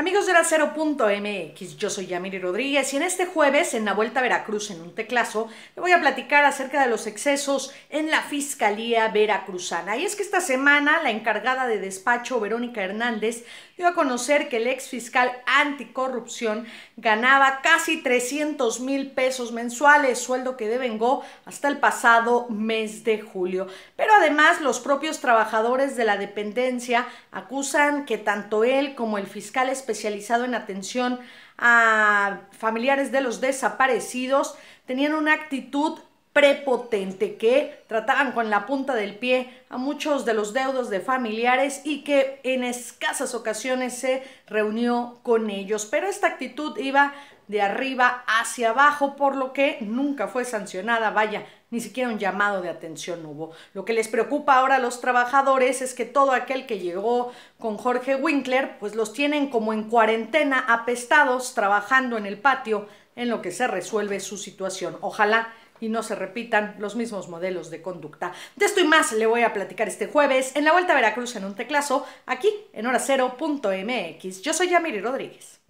Amigos de la 0.mx, yo soy Yamiri Rodríguez y en este jueves, en la Vuelta a Veracruz en un teclazo, le voy a platicar acerca de los excesos en la Fiscalía Veracruzana. Y es que esta semana la encargada de despacho, Verónica Hernández, dio a conocer que el ex fiscal anticorrupción ganaba casi 300 mil pesos mensuales, sueldo que devengó hasta el pasado mes de julio. Pero además los propios trabajadores de la dependencia acusan que tanto él como el fiscal especializado en atención a familiares de los desaparecidos, tenían una actitud prepotente que trataban con la punta del pie a muchos de los deudos de familiares y que en escasas ocasiones se reunió con ellos. Pero esta actitud iba de arriba hacia abajo, por lo que nunca fue sancionada, vaya, ni siquiera un llamado de atención hubo. Lo que les preocupa ahora a los trabajadores es que todo aquel que llegó con Jorge Winkler, pues los tienen como en cuarentena, apestados, trabajando en el patio, en lo que se resuelve su situación. Ojalá y no se repitan los mismos modelos de conducta. De esto y más le voy a platicar este jueves en la Vuelta a Veracruz en un teclazo, aquí en horacero.mx. Yo soy Yamiri Rodríguez.